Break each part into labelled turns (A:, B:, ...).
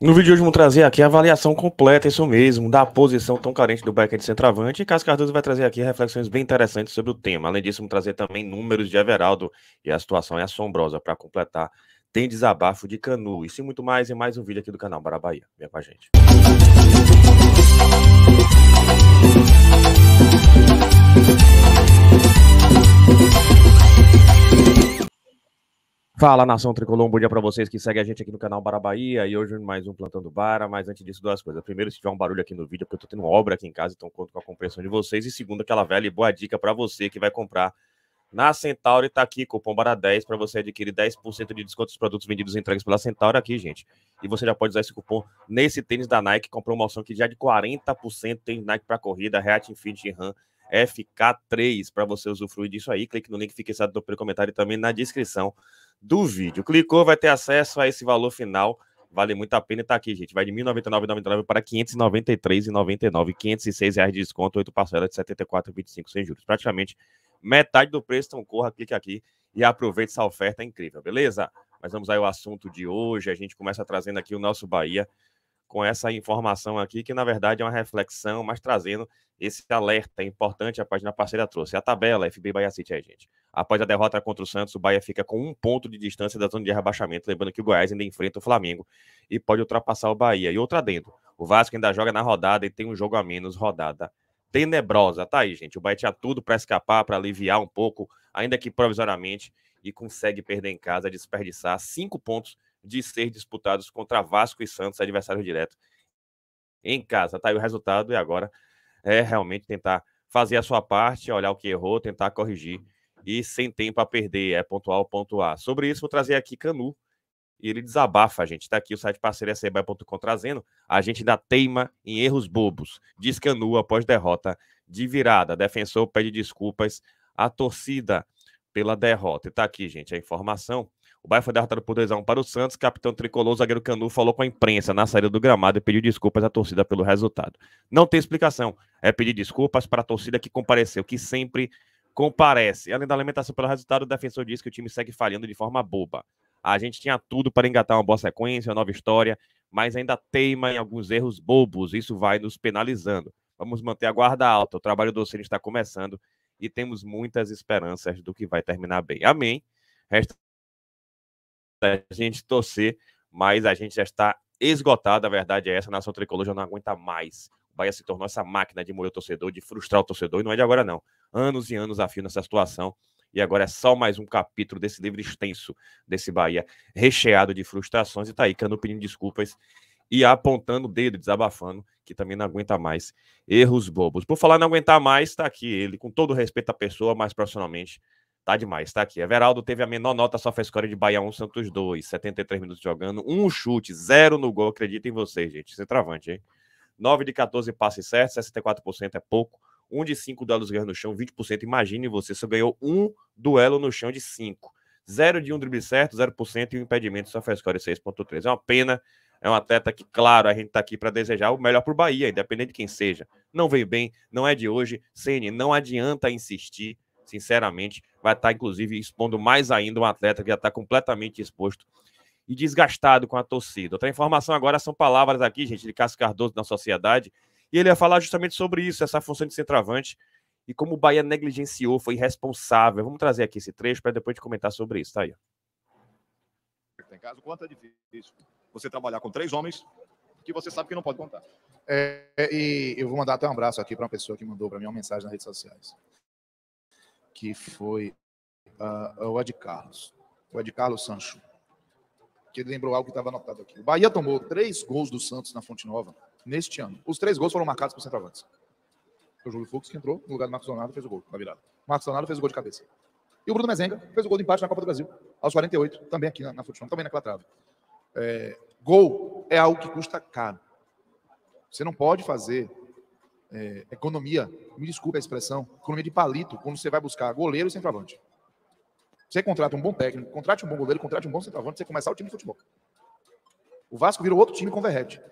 A: No vídeo de hoje vamos trazer aqui a avaliação completa, isso mesmo, da posição tão carente do back de centroavante. E Cássio Cardoso vai trazer aqui reflexões bem interessantes sobre o tema. Além disso, vamos trazer também números de Everaldo. E a situação é assombrosa. Para completar, tem desabafo de Canu. Isso e muito mais em mais um vídeo aqui do canal Bará Bahia. Vem com a gente. Música Fala nação tricolor, um bom dia para vocês que seguem a gente aqui no canal Bara Bahia e hoje mais um plantando Bara. Mas antes disso, duas coisas. Primeiro, se tiver um barulho aqui no vídeo, é porque eu tô tendo obra aqui em casa, então conto com a compreensão de vocês. E segundo, aquela velha e boa dica para você que vai comprar na Centauri, tá aqui cupom BARA10 para você adquirir 10% de desconto dos produtos vendidos e entregues pela Centauri aqui, gente. E você já pode usar esse cupom nesse tênis da Nike com promoção que já é de 40% tem Nike para corrida, React Infinity Run FK3 para você usufruir disso aí. Clique no link fixado no comentário e também na descrição do vídeo. Clicou, vai ter acesso a esse valor final. Vale muito a pena estar tá aqui, gente. Vai de R$ 1.099,99 para R$ 593,99. R$ 506 reais de desconto, 8 parcelas de R$ 74,25 sem juros. Praticamente metade do preço. Então corra, clique aqui e aproveite essa oferta incrível, beleza? Mas vamos aí ao assunto de hoje. A gente começa trazendo aqui o nosso Bahia com essa informação aqui, que na verdade é uma reflexão, mas trazendo esse alerta importante a página parceira trouxe. A tabela, FB Bahia City, aí, gente. Após a derrota contra o Santos, o Bahia fica com um ponto de distância da zona de rebaixamento, lembrando que o Goiás ainda enfrenta o Flamengo e pode ultrapassar o Bahia. E outra dentro, o Vasco ainda joga na rodada e tem um jogo a menos rodada tenebrosa. Tá aí, gente. O Bahia tinha tudo para escapar, para aliviar um pouco, ainda que provisoriamente, e consegue perder em casa, desperdiçar cinco pontos de ser disputados contra Vasco e Santos, adversário direto em casa. Tá aí o resultado e agora é realmente tentar fazer a sua parte, olhar o que errou, tentar corrigir e sem tempo a perder, é pontuar o Sobre isso, vou trazer aqui Canu e ele desabafa a gente. Tá aqui o site parceria trazendo. A gente ainda teima em erros bobos. Diz Canu após derrota de virada. Defensor pede desculpas à torcida pela derrota. E tá aqui, gente, a informação o Bahia foi derrotado por 2x1 para o Santos. Capitão tricolor, zagueiro Canu, falou com a imprensa na saída do gramado e pediu desculpas à torcida pelo resultado. Não tem explicação. É pedir desculpas para a torcida que compareceu, que sempre comparece. Além da alimentação pelo resultado, o defensor disse que o time segue falhando de forma boba. A gente tinha tudo para engatar uma boa sequência, uma nova história, mas ainda teima em alguns erros bobos. Isso vai nos penalizando. Vamos manter a guarda alta. O trabalho do Oceano está começando e temos muitas esperanças do que vai terminar bem. Amém. Resta da gente torcer, mas a gente já está esgotado, a verdade é essa, a nação tricolor já não aguenta mais. O Bahia se tornou essa máquina de moer o torcedor, de frustrar o torcedor, e não é de agora não. Anos e anos a fio nessa situação, e agora é só mais um capítulo desse livro extenso desse Bahia, recheado de frustrações, e tá aí Cano pedindo desculpas e apontando o dedo, desabafando, que também não aguenta mais erros bobos. Por falar não aguentar mais, tá aqui ele, com todo respeito à pessoa, mas profissionalmente, Tá demais, tá aqui. Everaldo teve a menor nota, só fez score de Bahia 1, Santos 2. 73 minutos jogando, um chute, zero no gol. Acredita em vocês, gente. Centravante, é hein? 9 de 14 passes certos, 64% é pouco. 1 de 5 duelos ganhos no chão, 20%. Imagine você, só ganhou um duelo no chão de 5. 0 de 1 drible certo, 0% e o impedimento só fez score 6.3. É uma pena. É um atleta que, claro, a gente tá aqui para desejar o melhor pro Bahia, independente de quem seja. Não veio bem, não é de hoje. Ceni, não adianta insistir sinceramente, vai estar, tá, inclusive, expondo mais ainda um atleta que já está completamente exposto e desgastado com a torcida. Outra informação agora são palavras aqui, gente, de Cássio Cardoso na sociedade, e ele ia falar justamente sobre isso, essa função de centroavante e como o Bahia negligenciou, foi irresponsável. Vamos trazer aqui esse trecho para depois de comentar sobre isso, tá aí.
B: Tem caso, quanto é difícil
A: você trabalhar com três homens que você sabe que não pode contar.
B: É, é e eu vou mandar até um abraço aqui para uma pessoa que mandou para mim uma mensagem nas redes sociais que foi uh, o Ed Carlos. O Ed Carlos Sancho. Que lembrou algo que estava anotado aqui. O Bahia tomou três gols do Santos na Fonte Nova neste ano. Os três gols foram marcados por centroavantes. O Júlio Fux que entrou no lugar do Marcos Leonardo fez o gol na virada. O Marcos Leonardo fez o gol de cabeça. E o Bruno Mezenga fez o gol de empate na Copa do Brasil, aos 48, também aqui na, na Nova, também naquela trave. É, gol é algo que custa caro. Você não pode fazer é, economia, me desculpe a expressão, economia de palito, quando você vai buscar goleiro e centroavante. Você contrata um bom técnico, contrate um bom goleiro, contrate um bom centroavante, você começar o time de futebol. O Vasco virou outro time com o Verrete.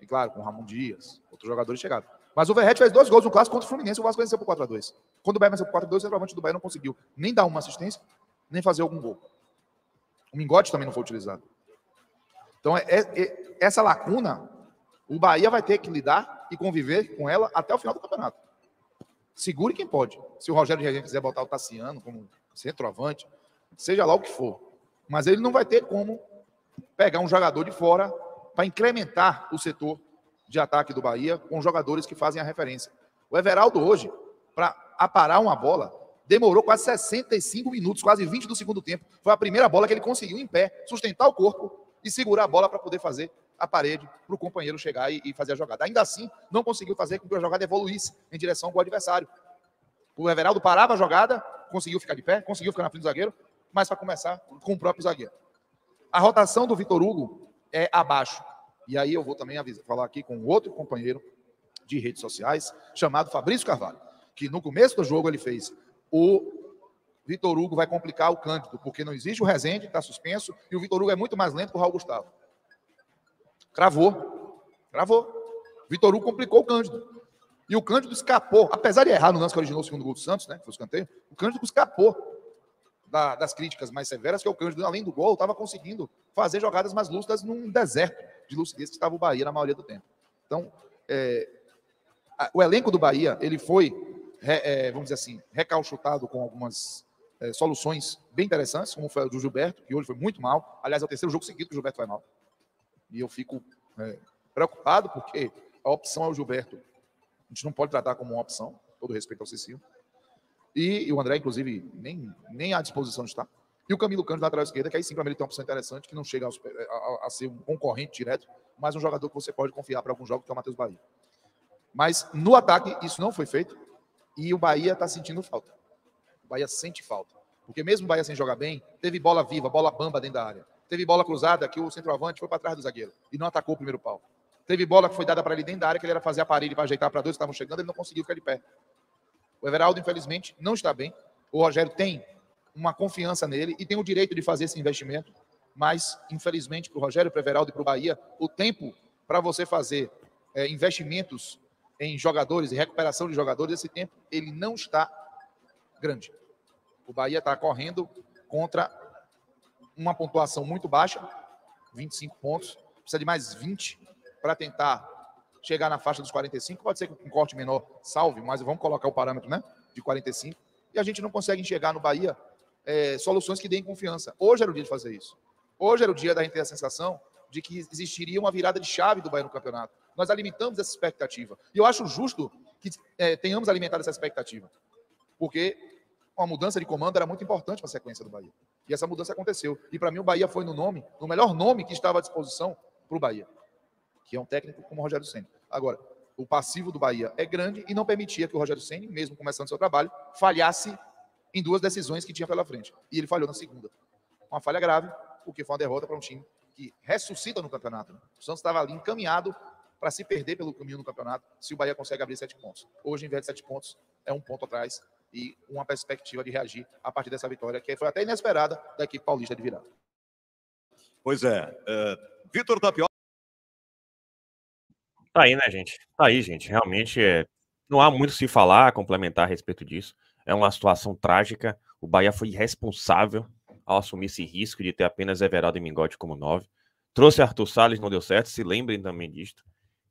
B: E claro, com o Ramon Dias, outros jogadores chegaram. Mas o Verrete fez dois gols no clássico contra o Fluminense, o Vasco venceu por 4x2. Quando o Bahia venceu por 4x2, o centroavante do Bahia não conseguiu nem dar uma assistência, nem fazer algum gol. O Mingote também não foi utilizado. Então, é, é, é essa lacuna, o Bahia vai ter que lidar e conviver com ela até o final do campeonato. Segure quem pode. Se o Rogério Regente quiser botar o Tassiano como centroavante, seja lá o que for. Mas ele não vai ter como pegar um jogador de fora para incrementar o setor de ataque do Bahia com jogadores que fazem a referência. O Everaldo hoje, para aparar uma bola, demorou quase 65 minutos, quase 20 do segundo tempo. Foi a primeira bola que ele conseguiu em pé sustentar o corpo e segurar a bola para poder fazer a parede para o companheiro chegar e, e, fazer a jogada. Ainda assim, não conseguiu fazer com que a jogada evoluísse em direção ao adversário. O Everaldo parava a jogada, conseguiu ficar de pé, conseguiu ficar na frente do zagueiro, mas para começar com o próprio zagueiro. A rotação do Vitor Hugo é abaixo. E aí eu vou também avisar, falar aqui com outro companheiro de redes sociais, chamado Fabrício Carvalho, que no começo do jogo ele fez o Vitor Hugo vai complicar o Cândido, porque não existe o Rezende, está suspenso, e o Vitor Hugo é muito mais lento que o Raul Gustavo. Cravou. Cravou. Vitor Hugo complicou o Cândido. E o Cândido escapou, apesar de errar no lance que originou o segundo gol do Santos, né? Que foi o escanteio, o Cândido escapou da, das críticas mais severas, que é o Cândido, além do gol, estava conseguindo fazer jogadas mais lúcidas num deserto de lucidez que estava o Bahia na maioria do tempo. Então, é, a, o elenco do Bahia, ele foi, re, é, vamos dizer assim, recalchutado com algumas é, soluções bem interessantes, como foi o do Gilberto, que hoje foi muito mal. Aliás, é o terceiro jogo seguido que o Gilberto foi mal. E eu fico é, preocupado porque a opção é o Gilberto. A gente não pode tratar como uma opção, todo respeito ao Cecílio. E, e, o André, inclusive, nem, nem à disposição de estar E o Camilo Cândido, lateral esquerda, que aí sim, para mim, ele tem uma opção interessante, que não chega a, a, a, ser um concorrente direto, mas um jogador que você pode confiar para algum jogo, que é o Matheus Bahia. Mas no ataque, isso não foi feito. E o Bahia está sentindo falta. O Bahia sente falta. Porque mesmo o Bahia sem jogar bem, teve bola viva, bola bamba dentro da área. Teve bola cruzada que o centroavante foi para trás do zagueiro e não atacou o primeiro pau. Teve bola que foi dada para ele dentro da área, que ele era fazer a para ajeitar para dois que estavam chegando, ele não conseguiu ficar de pé. O Everaldo, infelizmente, não está bem. O Rogério tem uma confiança nele e tem o direito de fazer esse investimento, mas, infelizmente, para o Rogério, para o Everaldo e para o Bahia, o tempo para você fazer é, investimentos em jogadores e recuperação de jogadores, esse tempo ele não está grande. O Bahia está correndo contra uma pontuação muito baixa, 25 pontos, precisa de mais 20 para tentar chegar na faixa dos 45, pode ser que um corte menor salve, mas vamos colocar o parâmetro né, de 45, e a gente não consegue enxergar no Bahia é, soluções que deem confiança. Hoje era o dia de fazer isso. Hoje era o dia da gente ter a sensação de que existiria uma virada de chave do Bahia no campeonato. Nós alimentamos essa expectativa. E eu acho justo que é, tenhamos alimentado essa expectativa, porque uma mudança de comando era muito importante para a sequência do Bahia. E essa mudança aconteceu. E para mim o Bahia foi no nome, no melhor nome que estava à disposição para o Bahia, que é um técnico como o Rogério Senna. Agora, o passivo do Bahia é grande e não permitia que o Rogério Senna, mesmo começando seu trabalho, falhasse em duas decisões que tinha pela frente. E ele falhou na segunda. Uma falha grave, porque foi uma derrota para um time que ressuscita no campeonato. Né? O Santos estava ali encaminhado para se perder pelo caminho no campeonato se o Bahia consegue abrir sete pontos. Hoje, em vez de sete pontos, é um ponto atrás e uma perspectiva de reagir a partir dessa vitória, que foi até inesperada da equipe paulista de virada. Pois é. Uh, Vitor Tapioca.
A: Tá aí, né, gente? Tá aí, gente. Realmente é... não há muito se falar, complementar a respeito disso. É uma situação trágica. O Bahia foi irresponsável ao assumir esse risco de ter apenas Everaldo e Mingote como nove. Trouxe Arthur Salles, não deu certo. Se lembrem também disto.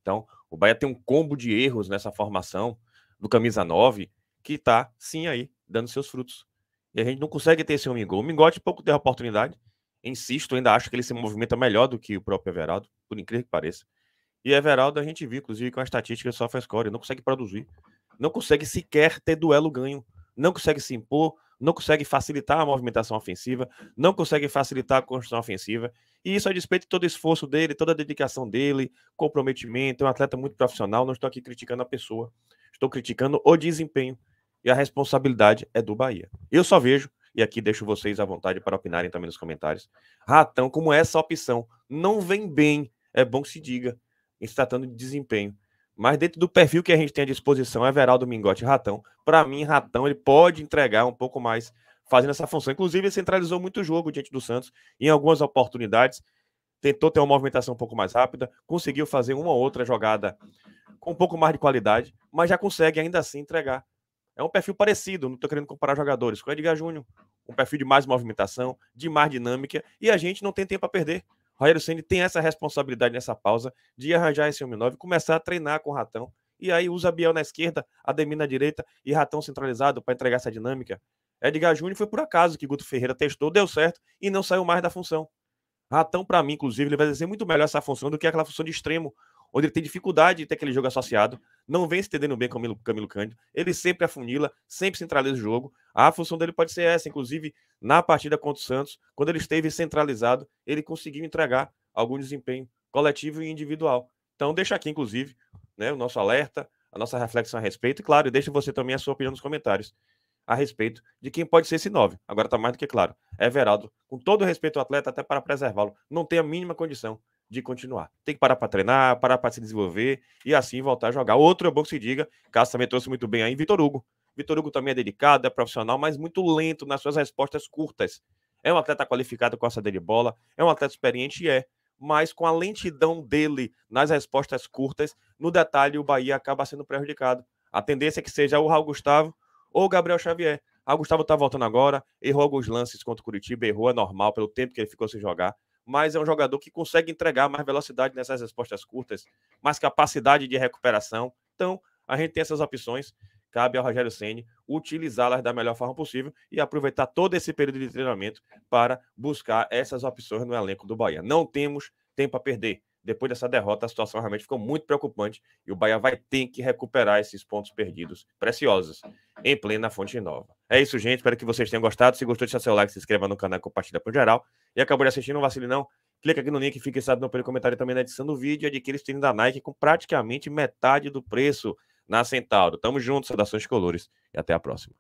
A: Então, o Bahia tem um combo de erros nessa formação do camisa 9, que está sim aí dando seus frutos. E a gente não consegue ter esse Omingol. O Mingote é pouco teve oportunidade. Insisto, ainda acho que ele se movimenta melhor do que o próprio Everaldo, por incrível que pareça. E Everaldo a gente viu, inclusive, com a estatística só faz score, não consegue produzir, não consegue sequer ter duelo ganho, não consegue se impor, não consegue facilitar a movimentação ofensiva, não consegue facilitar a construção ofensiva. E isso a despeito de todo o esforço dele, toda a dedicação dele, comprometimento, é um atleta muito profissional, não estou aqui criticando a pessoa, estou criticando o desempenho e a responsabilidade é do Bahia. Eu só vejo, e aqui deixo vocês à vontade para opinarem também nos comentários, Ratão, como é essa opção não vem bem, é bom que se diga, em se tratando de desempenho. Mas dentro do perfil que a gente tem à disposição, é Everaldo Mingote Ratão, para mim, Ratão, ele pode entregar um pouco mais fazendo essa função. Inclusive, ele centralizou muito o jogo diante do Santos em algumas oportunidades. Tentou ter uma movimentação um pouco mais rápida, conseguiu fazer uma ou outra jogada com um pouco mais de qualidade, mas já consegue ainda assim entregar é um perfil parecido, não estou querendo comparar jogadores com o Edgar Júnior. Um perfil de mais movimentação, de mais dinâmica, e a gente não tem tempo a perder. O Rogério Senni tem essa responsabilidade nessa pausa de arranjar esse homem 9, começar a treinar com o Ratão, e aí usa Biel na esquerda, Ademir na direita e Ratão centralizado para entregar essa dinâmica. Edgar Júnior foi por acaso que Guto Ferreira testou, deu certo e não saiu mais da função. Ratão, para mim, inclusive, ele vai exercer muito melhor essa função do que aquela função de extremo onde ele tem dificuldade de ter aquele jogo associado, não vem se entendendo bem com o Camilo, Cândido, ele sempre afunila, sempre centraliza o jogo. A função dele pode ser essa, inclusive na partida contra o Santos, quando ele esteve centralizado, ele conseguiu entregar algum desempenho coletivo e individual. Então, deixa aqui, inclusive, né, o nosso alerta, a nossa reflexão a respeito, e claro, deixa você também a sua opinião nos comentários a respeito de quem pode ser esse 9. Agora está mais do que claro. Everaldo, com todo respeito ao atleta, até para preservá-lo, não tem a mínima condição de continuar. Tem que parar para treinar, parar para se desenvolver e assim voltar a jogar. Outro é bom que se diga, Cássio também trouxe muito bem aí, Vitor Hugo. Vitor Hugo também é dedicado, é profissional, mas muito lento nas suas respostas curtas. É um atleta qualificado com a saída de bola, é um atleta experiente, é, mas com a lentidão dele nas respostas curtas, no detalhe o Bahia acaba sendo prejudicado. A tendência é que seja o Raul Gustavo ou o Gabriel Xavier. Raul Gustavo está voltando agora, errou alguns lances contra o Curitiba, errou, é normal, pelo tempo que ele ficou sem jogar mas é um jogador que consegue entregar mais velocidade nessas respostas curtas, mais capacidade de recuperação. Então, a gente tem essas opções. Cabe ao Rogério Ceni utilizá-las da melhor forma possível e aproveitar todo esse período de treinamento para buscar essas opções no elenco do Bahia. Não temos tempo a perder depois dessa derrota, a situação realmente ficou muito preocupante e o Bahia vai ter que recuperar esses pontos perdidos preciosos em plena Fonte Nova. É isso, gente. Espero que vocês tenham gostado. Se gostou, deixa seu like, se inscreva no canal e compartilha para o geral. E acabou de assistir, não vacile não. Clica aqui no link, e fique no pelo comentário também na edição do vídeo e adquira o da Nike com praticamente metade do preço na Centauro. Tamo junto, saudações colores e até a próxima.